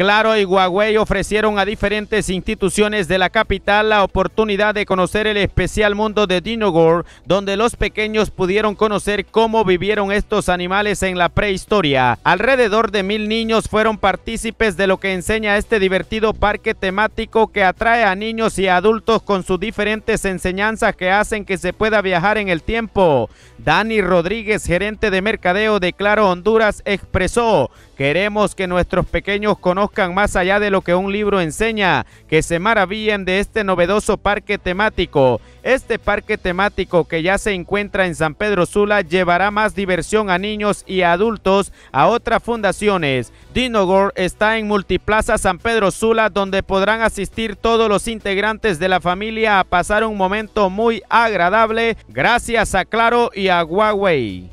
Claro y Huawei ofrecieron a diferentes instituciones de la capital la oportunidad de conocer el especial mundo de Dinogor, donde los pequeños pudieron conocer cómo vivieron estos animales en la prehistoria. Alrededor de mil niños fueron partícipes de lo que enseña este divertido parque temático que atrae a niños y adultos con sus diferentes enseñanzas que hacen que se pueda viajar en el tiempo. Dani Rodríguez, gerente de mercadeo de Claro Honduras, expresó, Queremos que nuestros pequeños conozcan más allá de lo que un libro enseña, que se maravillen de este novedoso parque temático. Este parque temático que ya se encuentra en San Pedro Sula llevará más diversión a niños y adultos a otras fundaciones. Dinogor está en Multiplaza San Pedro Sula donde podrán asistir todos los integrantes de la familia a pasar un momento muy agradable gracias a Claro y a Huawei.